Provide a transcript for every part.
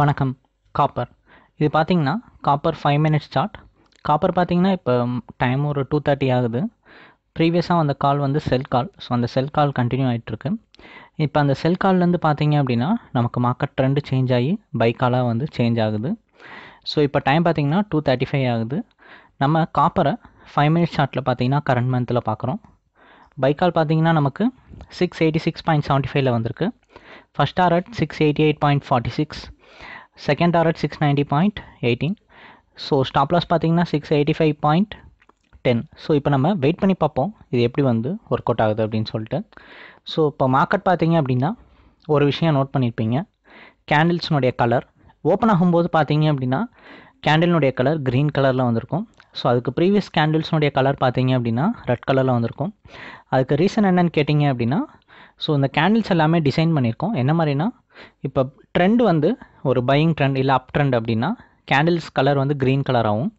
வணக்கம் காப்பர் இது பார்த்தீங்கன்னா copper five minutes chart copper பார்த்திங்கன்னா இப்போ டைம் ஒரு டூ தேர்ட்டி ஆகுது ப்ரீவியஸாக அந்த கால் வந்து செல் கால் ஸோ அந்த செல் கால் கண்டினியூ ஆகிட்டுருக்கு இப்போ அந்த செல் கால்லேருந்து பார்த்திங்க அப்படின்னா நமக்கு மார்க்கெட் ட்ரெண்டு சேஞ்ச் ஆகி பை காலாக வந்து சேஞ்ச் ஆகுது ஸோ இப்போ டைம் பார்த்தீங்கன்னா டூ தேர்ட்டி ஃபைவ் ஆகுது நம்ம காப்பரை ஃபைவ் மினிட்ஸ் சார்ட்டில் பார்த்தீங்கன்னா கரண்ட் மந்தில் பார்க்குறோம் பைக்கால் பார்த்தீங்கன்னா நமக்கு six eighty six point seventy ஃபைவ்ல வந்திருக்கு first target six eighty eight point forty six second target six ninety point eighteen so stop loss பார்த்தீங்கன்னா six eighty five point ten so இப்போ நம்ம வெயிட் பண்ணி பார்ப்போம் இது எப்படி வந்து ஒர்க் அவுட் ஆகுது அப்படின்னு சொல்லிட்டு ஸோ இப்போ மார்க்கெட் பார்த்திங்க அப்படின்னா ஒரு விஷயம் நோட் பண்ணியிருப்பீங்க கேண்டில்ஸினுடைய கலர் ஓப்பன் ஆகும்போது பார்த்தீங்க அப்படின்னா கேண்டில்னுடைய கலர் க்ரீன் கலரில் வந்திருக்கும் ஸோ அதுக்கு ப்ரீவியஸ் கேண்டில்ஸ்னுடைய கலர் பார்த்திங்க அப்படின்னா ரெட் கலரில் வந்திருக்கும் அதுக்கு ரீசன் என்னன்னு கேட்டிங்க அப்படின்னா ஸோ இந்த கேண்டில்ஸ் எல்லாமே டிசைன் பண்ணியிருக்கோம் என்ன மாதிரினா இப்போ ட்ரெண்ட் வந்து ஒரு பையிங் ட்ரெண்ட் இல்லை அப் ட்ரெண்ட் அப்படின்னா கேண்டில்ஸ் கலர் வந்து க்ரீன் கலர் ஆகும்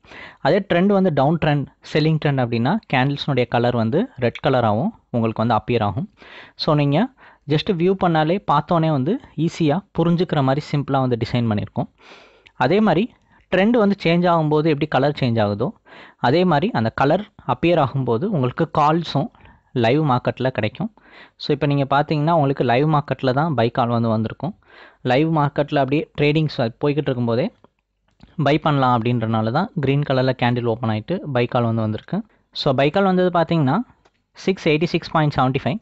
அதே ட்ரெண்ட் வந்து டவுன் ட்ரெண்ட் செல்லிங் ட்ரெண்ட் அப்படின்னா கேண்டில்ஸ்னுடைய கலர் வந்து ரெட் கலராகவும் உங்களுக்கு வந்து அப்பியர் ஆகும் ஸோ நீங்கள் ஜஸ்ட்டு வியூ பண்ணாலே பார்த்தோன்னே வந்து ஈஸியாக புரிஞ்சுக்கிற மாதிரி சிம்பிளாக வந்து டிசைன் பண்ணியிருக்கோம் அதே மாதிரி ட்ரெண்ட் வந்து சேஞ்ச் ஆகும்போது எப்படி கலர் சேஞ்ச் ஆகுதோ அதே மாதிரி அந்த கலர் அப்பியர் ஆகும்போது உங்களுக்கு கால்ஸும் லைவ் மார்க்கெட்டில் கிடைக்கும் ஸோ இப்போ நீங்கள் பார்த்தீங்கன்னா உங்களுக்கு லைவ் மார்க்கெட்டில் தான் பை கால் வந்து வந்திருக்கும் லைவ் மார்க்கெட்டில் அப்படியே ட்ரேடிங்ஸ் போய்கிட்டு இருக்கும்போதே பை பண்ணலாம் அப்படின்றனால தான் க்ரீன் கலரில் கேண்டில் ஓப்பன் ஆகிட்டு பை கால் வந்து வந்திருக்கு ஸோ பை கால் வந்தது பார்த்தீங்கன்னா six eighty six point seventy five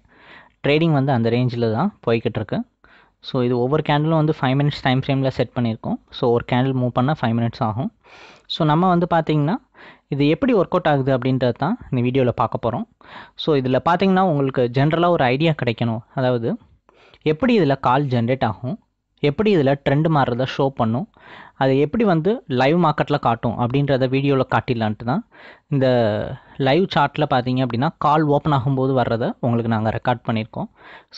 trading வந்து அந்த ரேஞ்சில் தான் போய்கிட்டு இருக்கு ஸோ இது ஒவ்வொரு கேண்டிலும் வந்து ஃபைவ் மினிட்ஸ் டைம் ஃப்ரேமில் செட் பண்ணியிருக்கோம் ஸோ ஒரு கேண்டில் மூவ் பண்ணால் ஃபைவ் மினிட்ஸ் ஆகும் ஸோ நம்ம வந்து பார்த்திங்கன்னா இது எப்படி ஒர்க் அவுட் ஆகுது அப்படின்றது தான் இந்த வீடியோவில் பார்க்க போகிறோம் ஸோ இதில் பார்த்தீங்கன்னா உங்களுக்கு ஜென்ரலாக ஒரு ஐடியா கிடைக்கணும் அதாவது எப்படி இதில் கால் ஜென்ரேட் ஆகும் எப்படி இதில் ட்ரெண்ட் மாறுறத ஷோ பண்ணும் அது எப்படி வந்து லைவ் மார்க்கெட்டில் காட்டும் அப்படின்றத வீடியோவில் காட்டிடலான்ட்டு தான் இந்த லைவ் சார்ட்டில் பார்த்தீங்க அப்படின்னா கால் ஓப்பன் ஆகும்போது வர்றதை உங்களுக்கு நாங்கள் ரெக்கார்ட் பண்ணியிருக்கோம்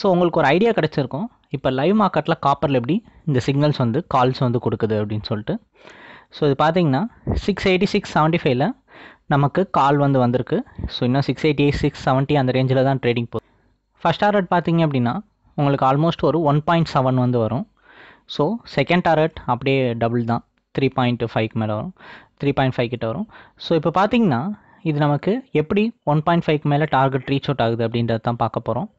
ஸோ உங்களுக்கு ஒரு ஐடியா கிடச்சிருக்கோம் இப்போ லைவ் மார்க்கெட்டில் காப்பரில் எப்படி இந்த சிக்னல்ஸ் வந்து கால்ஸ் வந்து கொடுக்குது அப்படின்னு சொல்லிட்டு ஸோ இது பார்த்தீங்கன்னா சிக்ஸ் எயிட்டி சிக்ஸ் செவன்ட்டி ஃபைவ்ல நமக்கு கால் வந்து வந்திருக்கு ஸோ இன்னும் சிக்ஸ் எயிட்டி சிக்ஸ் செவன்ட்டி அந்த ரேஞ்சில் தான் ட்ரேடிங் போகுது ஃபஸ்ட் டாரட் பார்த்தீங்க அப்படின்னா உங்களுக்கு ஆல்மோஸ்ட் ஒரு ஒன் பாயிண்ட் செவன் வந்து வரும் ஸோ செகண்ட் டாரட் அப்படியே டபுள் தான் த்ரீ பாயிண்ட் ஃபைவ்க்கு மேலே வரும் த்ரீ பாயிண்ட் ஃபைவ் கிட்ட வரும் ஸோ இப்போ பார்த்தீங்கன்னா இது நமக்கு எப்படி ஒன் பாயிண்ட் ஃபைவ்க்கு மேலே டார்கெட் ரீச் அவுட் ஆகுது அப்படின்றது தான் பார்க்க போகிறோம்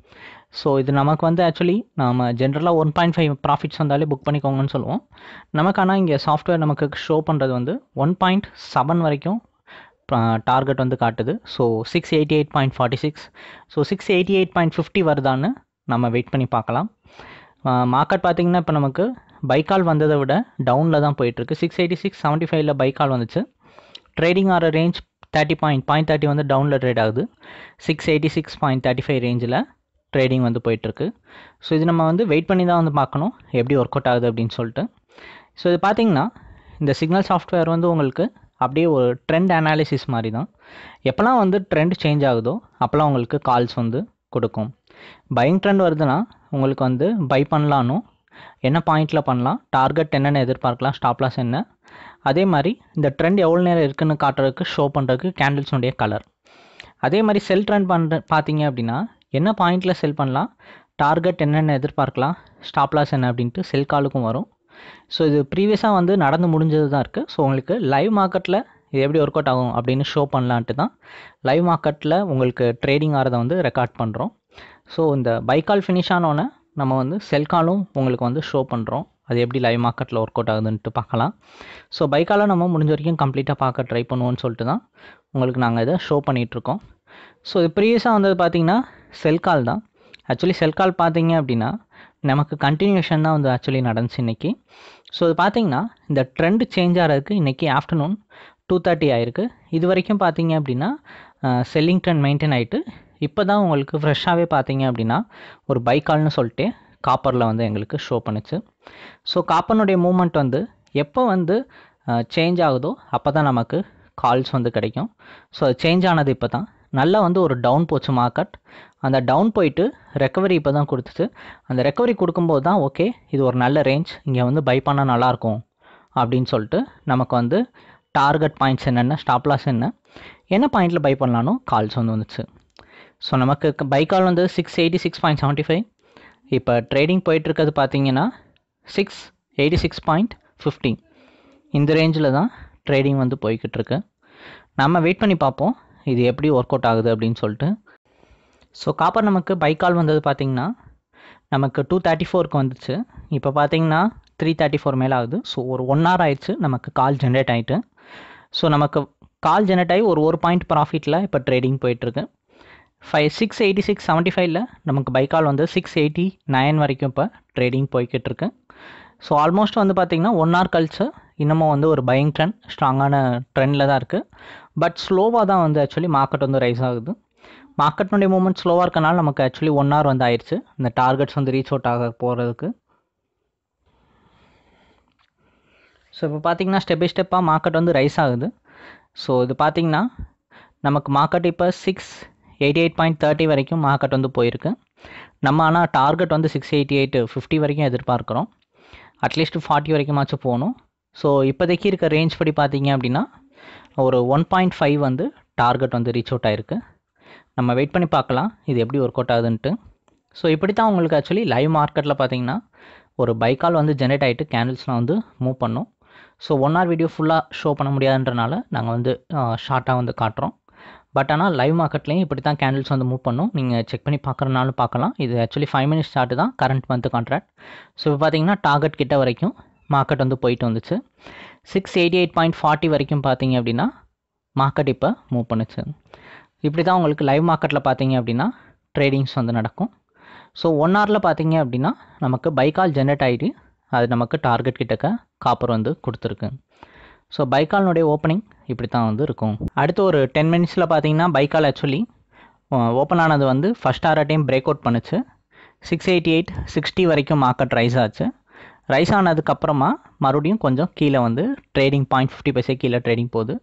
ஸோ இது நமக்கு வந்து ஆக்சுவலி நம்ம ஜென்ரலாக ஒன் பாயிண்ட் ஃபைவ் ப்ராஃபிட்ஸ் வந்தாலே புக் பண்ணிக்கோங்கன்னு சொல்லுவோம் நமக்கு ஆனால் இங்கே சாஃப்ட்வேர் நமக்கு ஷோ பண்ணுறது வந்து ஒன் பாயிண்ட் செவன் வரைக்கும் டார்கெட் வந்து காட்டுது so six eighty eight point forty six so six eighty eight point fifty வருதான்னு நம்ம வெயிட் பண்ணி பார்க்கலாம் மார்க்கெட் பார்த்திங்கன்னா இப்போ நமக்கு பைக்கால் வந்ததை விட டவுனில் தான் போயிட்டுருக்கு சிக்ஸ் எயிட்டி சிக்ஸ் செவன்ட்டி ஃபைவ்ல பைக்கால் வந்துச்சு ட்ரேடிங் ஆகிற range thirty point point thirty வந்து டவுனில் ட்ரேட் ஆகுது six eighty six point thirty five ரேஞ்சில் ட்ரேடிங் வந்து போயிட்டுருக்கு ஸோ இது நம்ம வந்து வெயிட் பண்ணி தான் வந்து பார்க்கணும் எப்படி ஒர்க் அவுட் ஆகுது அப்படின்னு சொல்லிட்டு ஸோ இது பார்த்திங்கன்னா இந்த சிக்னல் சாஃப்ட்வேர் வந்து உங்களுக்கு அப்படியே ஒரு ட்ரெண்ட் அனாலிசிஸ் மாதிரி தான் எப்போல்லாம் வந்து ட்ரெண்ட் சேஞ்ச் ஆகுதோ அப்போல்லாம் உங்களுக்கு கால்ஸ் வந்து கொடுக்கும் பையிங் ட்ரெண்ட் வருதுன்னா உங்களுக்கு வந்து பை பண்ணலான்னும் என்ன பாயிண்டில் பண்ணலாம் டார்கெட் என்னென்ன எதிர்பார்க்கலாம் ஸ்டாப்லாஸ் என்ன அதே மாதிரி இந்த ட்ரெண்ட் எவ்வளோ நேரம் இருக்குதுன்னு காட்டுறதுக்கு ஷோ பண்ணுறதுக்கு கேண்டில்ஸுடைய கலர் அதே மாதிரி செல் ட்ரெண்ட் பண்ணுற பார்த்தீங்க அப்படின்னா என்ன பாயிண்டில் செல் பண்ணலாம் டார்கெட் என்னென்ன எதிர்பார்க்கலாம் ஸ்டாப்லாஸ் என்ன அப்படின்ட்டு செல் காலுக்கும் வரும் ஸோ இது ப்ரீவியஸாக வந்து நடந்து முடிஞ்சது தான் இருக்குது ஸோ உங்களுக்கு லைவ் மார்க்கெட்டில் இது எப்படி ஒர்க் அவுட் ஆகும் அப்படின்னு ஷோ பண்ணலான்ட்டு தான் லைவ் மார்க்கெட்டில் உங்களுக்கு ட்ரேடிங் ஆகிறத வந்து ரெக்கார்ட் பண்ணுறோம் ஸோ இந்த பைக்கால் ஃபினிஷ் ஆனோடனே நம்ம வந்து செல்காலும் உங்களுக்கு வந்து ஷோ பண்ணுறோம் அது எப்படி லைவ் மார்க்கெட்டில் ஒர்க் அவுட் ஆகுதுன்ட்டு பார்க்கலாம் ஸோ பைக்கால நம்ம முடிஞ்ச வரைக்கும் கம்ப்ளீட்டாக பார்க்க ட்ரை பண்ணுவோன்னு சொல்லிட்டு தான் உங்களுக்கு நாங்கள் இதை ஷோ பண்ணிகிட்ருக்கோம் ஸோ இது ப்ரீவியஸாக வந்தது பார்த்திங்கன்னா செல்கால் தான் ஆக்சுவலி செல்கால் பார்த்தீங்க அப்படின்னா நமக்கு கண்டினியூஷன் தான் வந்து ஆக்சுவலி நடந்துச்சு இன்றைக்கி ஸோ இது பார்த்திங்கன்னா இந்த ட்ரெண்ட் சேஞ்ச் ஆகிறதுக்கு இன்றைக்கி ஆஃப்டர்நூன் டூ தேர்ட்டி ஆயிருக்கு இது வரைக்கும் பார்த்தீங்க அப்படின்னா செல்லிங் ட்ரெண்ட் மெயின்டைன் ஆகிட்டு இப்போ தான் உங்களுக்கு ஃப்ரெஷ்ஷாகவே பார்த்தீங்க அப்படின்னா ஒரு பைக்கால்னு சொல்லிட்டு காப்பரில் வந்து எங்களுக்கு ஷோ பண்ணுச்சு ஸோ காப்பனுடைய மூமெண்ட் வந்து எப்போ வந்து சேஞ்ச் ஆகுதோ அப்போ தான் நமக்கு கால்ஸ் வந்து கிடைக்கும் ஸோ அது சேஞ்ச் ஆனது இப்போ தான் நல்லா வந்து ஒரு டவுன் போச்சு மார்க்கெட் அந்த டவுன் போயிட்டு ரெக்கவரி இப்போ தான் கொடுத்துச்சு அந்த ரெக்கவரி கொடுக்கும்போது தான் ஓகே இது ஒரு நல்ல ரேஞ்ச் இங்கே வந்து பை பண்ணால் நல்லாயிருக்கும் அப்படின்னு சொல்லிட்டு நமக்கு வந்து டார்கெட் பாயிண்ட்ஸ் என்னென்ன ஸ்டாப்லாஸ் என்ன என்ன பாயிண்ட்டில் பை பண்ணலானோ கால்ஸ் வந்து வந்துச்சு ஸோ நமக்கு பை கால் வந்து six eighty six point seventy five இப்போ ட்ரேடிங் போயிட்டுருக்கிறது பார்த்தீங்கன்னா six eighty six point fifty இந்த ரேஞ்சில் தான் ட்ரேடிங் வந்து போய்கிட்டுருக்கு நம்ம வெயிட் பண்ணி பார்ப்போம் இது எப்படி ஒர்க் அவுட் ஆகுது அப்படின்னு சொல்லிட்டு ஸோ காப்பர் நமக்கு பைக்கால் வந்தது பார்த்திங்கன்னா நமக்கு டூ தேர்ட்டி ஃபோருக்கு வந்துச்சு இப்போ பார்த்திங்கன்னா த்ரீ தேர்ட்டி ஃபோர் மேலே ஆகுது ஸோ ஒரு ஒன் ஹவர் ஆயிடுச்சு நமக்கு கால் ஜென்ரேட் ஆகிட்டு ஸோ நமக்கு கால் ஜென்ரேட் ஆகி ஒரு ஒரு பாயிண்ட் ப்ராஃபிட்டில் இப்போ ட்ரேடிங் போயிட்டுருக்கு five six eighty six seventy ஃபைவ்ல நமக்கு பைக்கால் வந்து சிக்ஸ் எயிட்டி நைன் வரைக்கும் இப்போ ட்ரேடிங் போய்கிட்டு இருக்கு ஸோ ஆல்மோஸ்ட் வந்து பார்த்திங்கன்னா ஒன் ஹவர் கழிச்சு இன்னமும் வந்து ஒரு பையிங் ட்ரெண்ட் ஸ்ட்ராங்கான ட்ரெண்டில் தான் இருக்குது பட் ஸ்லோவாக தான் வந்து ஆக்சுவலி மார்க்கெட் வந்து ரைஸ் ஆகுது மார்க்கெட்னுடைய மூமெண்ட் ஸ்லோவாக இருக்கனால நமக்கு ஆக்சுவலி ஒன் ஹவர் வந்து ஆயிடுச்சு இந்த டார்கெட்ஸ் வந்து ரீச் அவுட் ஆக போகிறதுக்கு ஸோ இப்போ பார்த்திங்கன்னா ஸ்டெப் பை ஸ்டெப்பாக மார்க்கெட் வந்து ரைஸ் ஆகுது ஸோ இது பார்த்திங்கன்னா நமக்கு மார்க்கெட் இப்போ six eighty eight point thirty வரைக்கும் மார்க்கெட் வந்து போயிருக்கு நம்ம ஆனால் டார்கெட் வந்து சிக்ஸ் எயிட்டி எயிட் ஃபிஃப்டி வரைக்கும் எதிர்பார்க்குறோம் அட்லீஸ்ட் ஃபார்ட்டி வரைக்குமாச்சும் போகணும் ஸோ இப்போதைக்கு இருக்க ரேஞ்ச் படி பார்த்தீங்க அப்படின்னா ஒரு ஒன் பாயிண்ட் ஃபைவ் வந்து டார்கெட் வந்து ரீச் அவுட் ஆகிருக்கு நம்ம வெயிட் பண்ணி பார்க்கலாம் இது எப்படி ஒர்க் அவுட் ஆகுதுன்ட்டு ஸோ இப்படி தான் உங்களுக்கு ஆக்சுவலி லைவ் மார்க்கெட்டில் பார்த்தீங்கன்னா ஒரு பைக்கால் வந்து ஜென்ரேட் ஆகிட்டு கேண்டில்ஸ்லாம் வந்து மூவ் பண்ணோம் ஸோ ஒன் ஹவர் வீடியோ ஃபுல்லாக ஷோ பண்ண முடியாதுன்றனால நாங்கள் வந்து ஷார்ட்டாக வந்து காட்டுறோம் பட் ஆனால் லைவ் மார்க்கெட்லேயும் இப்படி தான் கேண்டில்ஸ் வந்து மூவ் பண்ணும் நீங்கள் செக் பண்ணி பார்க்குறனாலும் பார்க்கலாம் இது ஆக்சுவலி ஃபைவ் மினிட்ஸ் சார்ட்டு தான் கரண்ட் மந்த் கான்ட்ராக்ட் ஸோ இப்போ பார்த்தீங்கன்னா டார்கெட் கிட்ட வரைக்கும் மார்க்கெட் வந்து போயிட்டு வந்துச்சு six eighty eight point forty வரைக்கும் பார்த்தீங்க அப்படின்னா மார்க்கெட் இப்போ மூவ் பண்ணுச்சு இப்படி தான் உங்களுக்கு லைவ் மார்க்கெட்டில் பார்த்தீங்க அப்படின்னா ட்ரேடிங்ஸ் வந்து நடக்கும் ஸோ ஒன் ஹவரில் பார்த்தீங்க அப்படின்னா நமக்கு பைக்கால் ஜென்ரேட் ஆகிட்டு அது நமக்கு டார்கெட் கிட்டக்க காப்பர் வந்து கொடுத்துருக்கு ஸோ பைக்கால்னுடைய ஓப்பனிங் இப்படி தான் வந்து இருக்கும் அடுத்து ஒரு டென் மினிட்ஸில் பார்த்தீங்கன்னா பைக்கால் ஆக்சுவலி ஓப்பன் ஆனது வந்து ஃபஸ்ட் டைம் பிரேக் அவுட் பண்ணுச்சு சிக்ஸ் எயிட்டி எயிட் சிக்ஸ்டி வரைக்கும் மார்க்கெட் ரைஸ் ஆச்சு ரைஸ் ஆனதுக்கப்புறமா மறுபடியும் கொஞ்சம் கீழே வந்து ட்ரேடிங் பாயிண்ட் ஃபிஃப்டி பைசே கீழே ட்ரேடிங் போகுது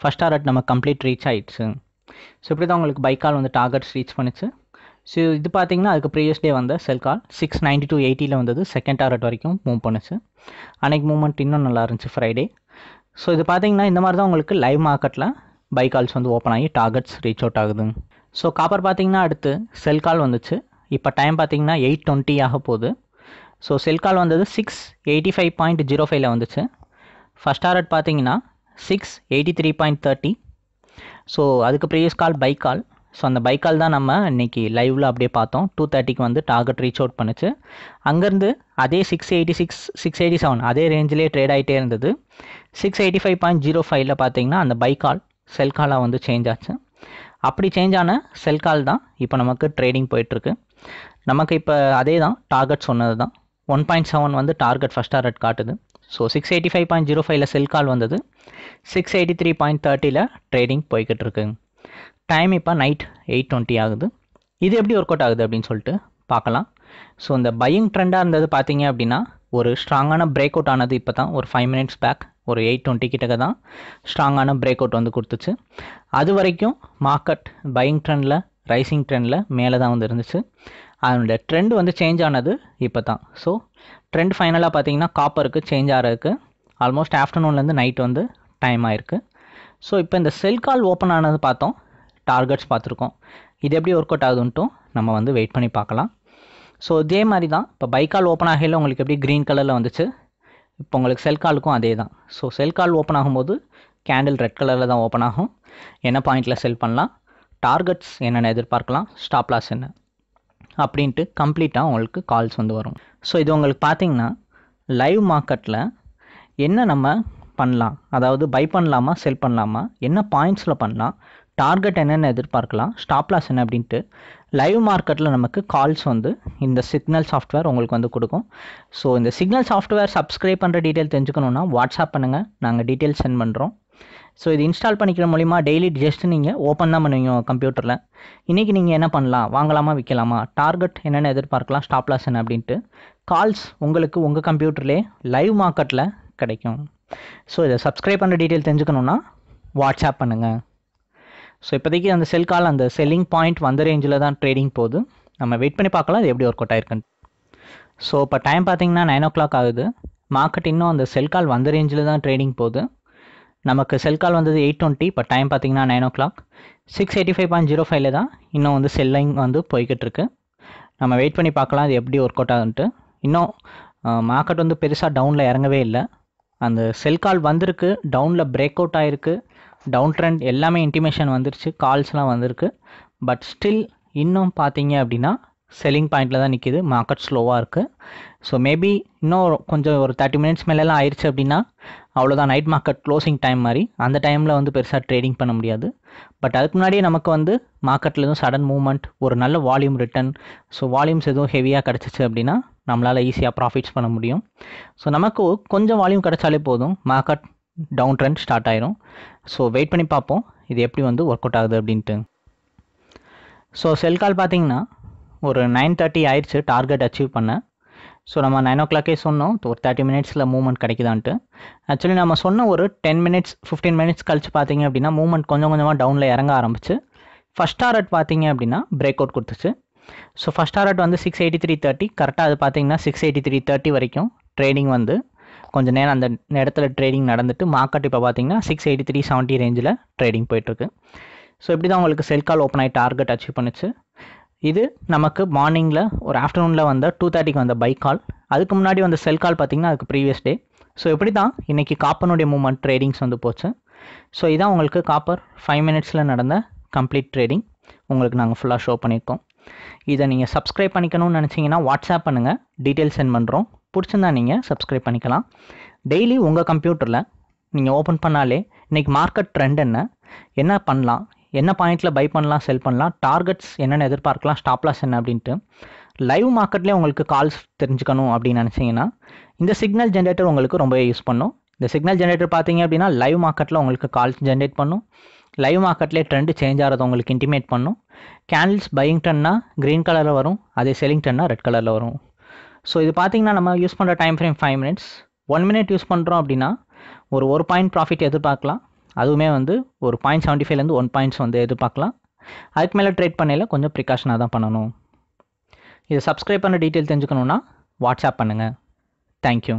ஃபஸ்ட் டார்கெட் நம்ம கம்ப்ளீட் ரீச் ஆகிடுச்சு ஸோ இப்படி தான் உங்களுக்கு பை கால் வந்து டார்கெட்ஸ் ரீச் பண்ணிச்சு ஸோ இது பார்த்தீங்கன்னா அதுக்கு ப்ரீவியஸ் டே வந்த sell call six ninety two எயிட்டியில் வந்தது செகண்ட் டார்கெட் வரைக்கும் மூவ் பண்ணுச்சு அன்னைக்கு மூமெண்ட் இன்னும் நல்லா இருந்துச்சு ஃப்ரைடே ஸோ இது பார்த்தீங்கன்னா இந்த மாதிரி தான் உங்களுக்கு லைவ் மார்க்கெட்டில் பை கால்ஸ் வந்து ஓப்பன் ஆகி டார்கெட்ஸ் ரீச் அவுட் ஆகுது ஸோ காப்பர் பார்த்தீங்கன்னா அடுத்து செல் கால் வந்துச்சு இப்போ டைம் பார்த்தீங்கன்னா எயிட் டுவெண்ட்டி ஆக போகுது ஸோ செல் கால் வந்தது six eighty five point zero ஃபைவ்ல வந்துச்சு ஃபஸ்ட் டாரட் பார்த்தீங்கன்னா six eighty three point thirty so அதுக்கு previous call buy call so அந்த பை கால் தான் நம்ம இன்றைக்கி லைவில் அப்படியே பார்த்தோம் டூ தேர்ட்டிக்கு வந்து டார்கெட் ரீச் அவுட் பண்ணுச்சு அங்கேருந்து அதே six eighty six six eighty seven அதே ரேஞ்சிலே ட்ரேட் ஆகிட்டே இருந்தது six eighty five point zero ஃபைவ்ல பார்த்தீங்கன்னா அந்த பை கால் செல் காலாக வந்து சேஞ்ச் ஆச்சு அப்படி சேஞ்ச் ஆன செல் கால் தான் இப்போ நமக்கு ட்ரேடிங் போயிட்டுருக்கு நமக்கு இப்போ அதே தான் டார்கெட் சொன்னது தான் ஒன் பாயிண்ட் செவன் வந்து டார்கெட் ஃபஸ்ட் டார்கெட் காட்டுது so six eighty five point zero ஃபைவ்ல செல் கால் வந்தது சிக்ஸ் எயிட்டி த்ரீ பாயிண்ட் தேர்ட்டியில் ட்ரேடிங் போய்கிட்டு இருக்கு டைம் இப்போ நைட் எயிட் டுவெண்ட்டி ஆகுது இது எப்படி ஒர்க் அவுட் ஆகுது அப்படின்னு சொல்லிட்டு பார்க்கலாம் ஸோ இந்த பையிங் ட்ரெண்டாக இருந்தது பார்த்தீங்க அப்படின்னா ஒரு ஸ்ட்ராங்கான பிரேக் அவுட் ஆனது இப்போ தான் ஒரு ஃபைவ் மினிட்ஸ் பேக் ஒரு எயிட் டுவெண்ட்டி கிட்டக்க தான் ஸ்ட்ராங்கான பிரேக் அவுட் வந்து கொடுத்துச்சு அது வரைக்கும் மார்க்கெட் பையிங் ட்ரெண்டில் ரைசிங் ட்ரெண்டில் மேலே தான் வந்து இருந்துச்சு அதனுடைய ட்ரெண்ட் வந்து சேஞ்ச் ஆனது இப்போ தான் ஸோ ட்ரெண்ட் ஃபைனலாக பார்த்தீங்கன்னா காப்பருக்கு சேஞ்ச் ஆகிறதுக்கு ஆல்மோஸ்ட் ஆஃப்டர்நூன்லேருந்து நைட் வந்து டைம் ஆகிருக்கு ஸோ இப்போ இந்த செல் கால் ஓப்பன் ஆனது பார்த்தோம் டார்கெட்ஸ் பார்த்துருக்கோம் இது எப்படி ஒர்க் அவுட் ஆகுதுன்ட்டும் நம்ம வந்து வெயிட் பண்ணி பார்க்கலாம் ஸோ இதே மாதிரி தான் இப்போ பைக்கால் ஓப்பன் ஆகையில் உங்களுக்கு எப்படி க்ரீன் கலரில் வந்துச்சு இப்போ உங்களுக்கு செல் காலுக்கும் அதே தான் ஸோ செல் கால் ஓப்பன் ஆகும்போது கேண்டில் ரெட் கலரில் தான் ஓப்பன் ஆகும் என்ன பாயிண்டில் செல் பண்ணலாம் டார்கெட்ஸ் என்னென்ன எதிர்பார்க்கலாம் ஸ்டாப் லாஸ் என்ன அப்படின்ட்டு கம்ப்ளீட்டாக உங்களுக்கு கால்ஸ் வந்து வரும் ஸோ இது உங்களுக்கு பார்த்தீங்கன்னா லைவ் மார்க்கெட்டில் என்ன நம்ம பண்ணலாம் அதாவது பை பண்ணலாமா செல் பண்ணலாமா என்ன பாயிண்ட்ஸில் பண்ணலாம் டார்கெட் என்னென்ன எதிர்பார்க்கலாம் ஸ்டாப் லாஸ் என்ன அப்படின்ட்டு லைவ் மார்க்கெட்டில் நமக்கு கால்ஸ் வந்து இந்த சிக்னல் சாஃப்ட்வேர் உங்களுக்கு வந்து கொடுக்கும் ஸோ இந்த சிக்னல் சாஃப்ட்வேர் சப்ஸ்கிரைப் பண்ணுற டீட்டெயில் தெரிஞ்சுக்கணுன்னா வாட்ஸ்அப் பண்ணுங்கள் நாங்கள் டீட்டெயில்ஸ் சென்ட் பண்ணுறோம் ஸோ இது இன்ஸ்டால் பண்ணிக்கிற மூலிமா டெய்லி ஜஸ்ட் நீங்கள் ஓப்பன் தான் பண்ணுவீங்க கம்ப்யூட்டரில் இன்றைக்கி நீங்கள் என்ன பண்ணலாம் வாங்கலாமா விற்கலாமா டார்கெட் என்னென்ன எதிர்பார்க்கலாம் ஸ்டாப் லாஸ் என்ன அப்படின்ட்டு கால்ஸ் உங்களுக்கு உங்கள் கம்ப்யூட்டர்லேயே லைவ் மார்க்கெட்டில் கிடைக்கும் ஸோ இதை சப்ஸ்கிரைப் பண்ணுற டீட்டெயில் தெரிஞ்சுக்கணுன்னா வாட்ஸ்அப் பண்ணுங்கள் ஸோ இப்போதைக்கு அந்த செல் கால் அந்த செல்லிங் பாயிண்ட் வந்த ரேஞ்சில் தான் ட்ரேடிங் போகுது நம்ம வெயிட் பண்ணி பார்க்கலாம் அது எப்படி ஒர்க் அவுட் ஆயிருக்குன்னு ஸோ இப்போ டைம் பார்த்தீங்கன்னா நைன் ஓ கிளாக் ஆகுது மார்க்கெட் இன்னும் அந்த செல் கால் வந்த ரேஞ்சில் தான் ட்ரேடிங் போகுது நமக்கு செல் கால் வந்தது எயிட் டுவெண்ட்டி இப்போ டைம் பார்த்தீங்கன்னா nine o'clock six eighty five point zero ஃபைவ்ல தான் இன்னும் வந்து செல்லிங் வந்து போய்கிட்டு இருக்கு நம்ம வெயிட் பண்ணி பார்க்கலாம் அது எப்படி ஒர்க் அவுட் ஆகுன்ட்டு இன்னும் மார்க்கெட் வந்து பெருசாக டவுனில் இறங்கவே இல்லை அந்த செல் கால் வந்திருக்கு டவுனில் பிரேக் அவுட் ஆகிருக்கு டவுன் ட்ரெண்ட் எல்லாமே இன்டிமேஷன் வந்துருச்சு கால்ஸ்லாம் வந்திருக்கு பட் ஸ்டில் இன்னும் பார்த்தீங்க அப்படின்னா செல்லிங் பாயிண்டில் தான் நிற்கிது மார்க்கெட் ஸ்லோவாக இருக்குது ஸோ மேபி இன்னும் கொஞ்சம் ஒரு தேர்ட்டி மினிட்ஸ் மேலெலாம் ஆயிடுச்சு அப்படின்னா அவ்வளோதான் நைட் மார்க்கெட் க்ளோசிங் டைம் மாதிரி அந்த டைமில் வந்து பெருசாக ட்ரேடிங் பண்ண முடியாது பட் அதுக்கு முன்னாடியே நமக்கு வந்து மார்க்கெட்டில் எதுவும் சடன் மூவ்மெண்ட் ஒரு நல்ல வால்யூம் ரிட்டன் ஸோ வால்யூம்ஸ் எதுவும் ஹெவியாக கிடச்சிச்சு அப்படின்னா நம்மளால் ஈஸியாக ப்ராஃபிட்ஸ் பண்ண முடியும் ஸோ நமக்கு கொஞ்சம் வால்யூம் கிடச்சாலே போதும் மார்க்கெட் டவுன் ட்ரெண்ட் ஸ்டார்ட் ஆயிரும் ஸோ வெயிட் பண்ணி பார்ப்போம் இது எப்படி வந்து ஒர்க் அவுட் ஆகுது அப்படின்ட்டு ஸோ செல் கால் பார்த்தீங்கன்னா ஒரு நைன் தேர்ட்டி ஆயிடுச்சு டார்கெட் அச்சீவ் பண்ணேன் ஸோ நம்ம நைன் ஓ கிளாக்கே சொன்னோம் ஒரு தேர்ட்டி மினிட்ஸில் மூவ்மெண்ட் கிடைக்குதான்ட்டு ஆக்சுவலி நம்ம சொன்ன ஒரு டென் மினிட்ஸ் ஃபிஃப்டீன் மினிட்ஸ் கழிச்சு பார்த்தீங்க அப்படின்னா மூவ்மெண்ட் கொஞ்சம் கொஞ்சமாக டவுனில் இறங்க ஆரம்பிச்சு ஃபஸ்ட் டாரட் பார்த்தீங்க அப்படின்னா பிரேக் அவுட் கொடுத்துச்சு ஸோ ஃபஸ்ட் டாரட் வந்து சிக்ஸ் எயிட்டி த்ரீ தேர்ட்டி கரெக்டாக அது பார்த்தீங்கன்னா சிக்ஸ் எயிட்டி த்ரீ தேர்ட்டி வரைக்கும் ட்ரேடிங் வந்து கொஞ்சம் நேரம் அந்த இடத்துல ட்ரேடிங் நடந்துட்டு மார்க்கெட் இப்போ பார்த்தீங்கன்னா சிக்ஸ் எயிட்டி த்ரீ செவன்ட்டி ரேஞ்சில் ட்ரேடிங் போயிட்டுருக்கு ஸோ இப்படி தான் உங்களுக்கு செல் கால் ஓப்பன் ஆகி டார்கெட் அச்சீவ் பண்ணுச்சு இது நமக்கு மார்னிங்கில் ஒரு ஆஃப்டர்நூனில் வந்த டூ தேர்ட்டிக்கு வந்த பைக் கால் அதுக்கு முன்னாடி வந்த செல் கால் பார்த்திங்கன்னா அதுக்கு ப்ரீவியஸ் டே ஸோ இப்படி தான் இன்றைக்கி காப்பனுடைய மூமெண்ட் ட்ரேடிங்ஸ் வந்து போச்சு ஸோ இதான் உங்களுக்கு காப்பர் ஃபைவ் மினிட்ஸில் நடந்த கம்ப்ளீட் ட்ரேடிங் உங்களுக்கு நாங்கள் ஃபுல்லாக ஷோ பண்ணியிருக்கோம் இதை நீங்கள் சப்ஸ்கிரைப் பண்ணிக்கணும்னு நினச்சிங்கன்னா வாட்ஸ்அப் பண்ணுங்கள் டீட்டெயில் சென்ட் பண்ணுறோம் பிடிச்சிருந்தா நீங்கள் சப்ஸ்கிரைப் பண்ணிக்கலாம் டெய்லி உங்கள் கம்ப்யூட்டரில் நீங்கள் ஓப்பன் பண்ணாலே இன்றைக்கி மார்க்கெட் ட்ரெண்ட் என்ன என்ன பண்ணலாம் என்ன பாயிண்ட்டில் பை பண்ணலாம் செல் பண்ணலாம் டார்கெட்ஸ் என்னென்ன எதிர்பார்க்கலாம் ஸ்டாப்லாஸ் என்ன அப்படின்ட்டு லைவ் மார்க்கெட்லேயே உங்களுக்கு கால்ஸ் தெரிஞ்சுக்கணும் அப்படின்னு நினச்சிங்கன்னா இந்த சிக்னல் ஜென்ரேட்டர் உங்களுக்கு ரொம்பவே யூஸ் பண்ணும் இந்த சிக்னல் ஜென்ரேட்டர் பார்த்தீங்க அப்படின்னா லைவ் மார்க்கெட்டில் உங்களுக்கு கால்ஸ் ஜென்ரேட் பண்ணும் லைவ் மார்க்கெட்லேயே ட்ரெண்டு சேஞ்ச் ஆகிறது உங்களுக்கு இன்டிமேட் பண்ணும் கேண்டில்ஸ் பையிங் டன்னா க்ரீன் கலரில் வரும் அதே செல்லிங் டன்னா ரெட் கலரில் வரும் ஸோ இது பார்த்திங்கன்னா நம்ம யூஸ் பண்ணுற time frame five minutes one minute use பண்ணுறோம் அப்படின்னா ஒரு ஒரு பாயிண்ட் ப்ராஃபிட் எதிர்பார்க்கலாம் அதுவுமே வந்து ஒரு பாயிண்ட் செவன்ட்டி ஃபைவ்லேருந்து ஒன் பாயிண்ட்ஸ் வந்து எதிர்பார்க்கலாம் அதுக்கு மேலே ட்ரேட் பண்ணையில் கொஞ்சம் ப்ரிகாஷனாக தான் பண்ணணும் இதை சப்ஸ்கிரைப் பண்ண டீட்டெயில் தெரிஞ்சுக்கணுன்னா வாட்ஸ்அப் பண்ணுங்கள் தேங்க்யூ